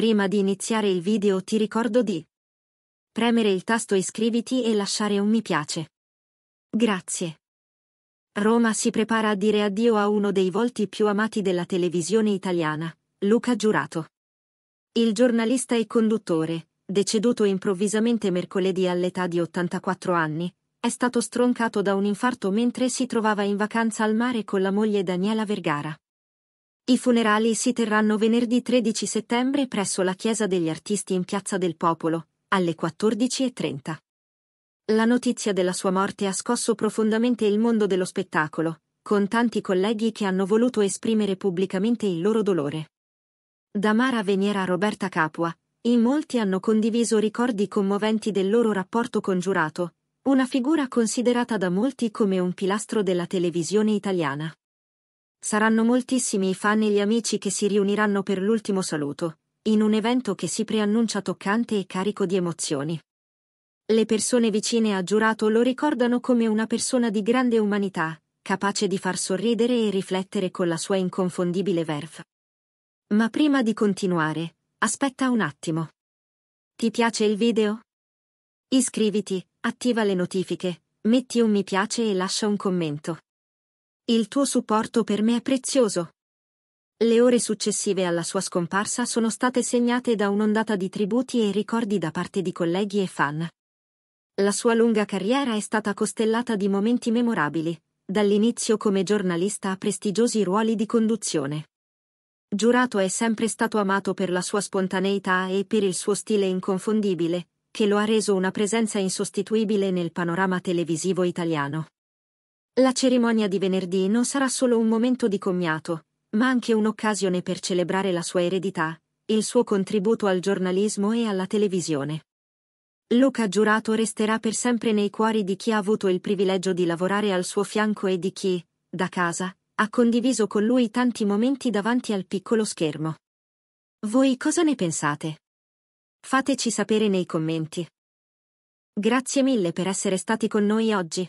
Prima di iniziare il video ti ricordo di premere il tasto iscriviti e lasciare un mi piace. Grazie. Roma si prepara a dire addio a uno dei volti più amati della televisione italiana, Luca Giurato. Il giornalista e conduttore, deceduto improvvisamente mercoledì all'età di 84 anni, è stato stroncato da un infarto mentre si trovava in vacanza al mare con la moglie Daniela Vergara. I funerali si terranno venerdì 13 settembre presso la Chiesa degli Artisti in Piazza del Popolo, alle 14.30. La notizia della sua morte ha scosso profondamente il mondo dello spettacolo, con tanti colleghi che hanno voluto esprimere pubblicamente il loro dolore. Da Mara Veniera a Roberta Capua, in molti hanno condiviso ricordi commoventi del loro rapporto con Giurato, una figura considerata da molti come un pilastro della televisione italiana. Saranno moltissimi i fan e gli amici che si riuniranno per l'ultimo saluto, in un evento che si preannuncia toccante e carico di emozioni. Le persone vicine a Giurato lo ricordano come una persona di grande umanità, capace di far sorridere e riflettere con la sua inconfondibile verve. Ma prima di continuare, aspetta un attimo. Ti piace il video? Iscriviti, attiva le notifiche, metti un mi piace e lascia un commento. Il tuo supporto per me è prezioso. Le ore successive alla sua scomparsa sono state segnate da un'ondata di tributi e ricordi da parte di colleghi e fan. La sua lunga carriera è stata costellata di momenti memorabili, dall'inizio come giornalista a prestigiosi ruoli di conduzione. Giurato è sempre stato amato per la sua spontaneità e per il suo stile inconfondibile, che lo ha reso una presenza insostituibile nel panorama televisivo italiano. La cerimonia di venerdì non sarà solo un momento di commiato, ma anche un'occasione per celebrare la sua eredità, il suo contributo al giornalismo e alla televisione. Luca Giurato resterà per sempre nei cuori di chi ha avuto il privilegio di lavorare al suo fianco e di chi, da casa, ha condiviso con lui tanti momenti davanti al piccolo schermo. Voi cosa ne pensate? Fateci sapere nei commenti. Grazie mille per essere stati con noi oggi.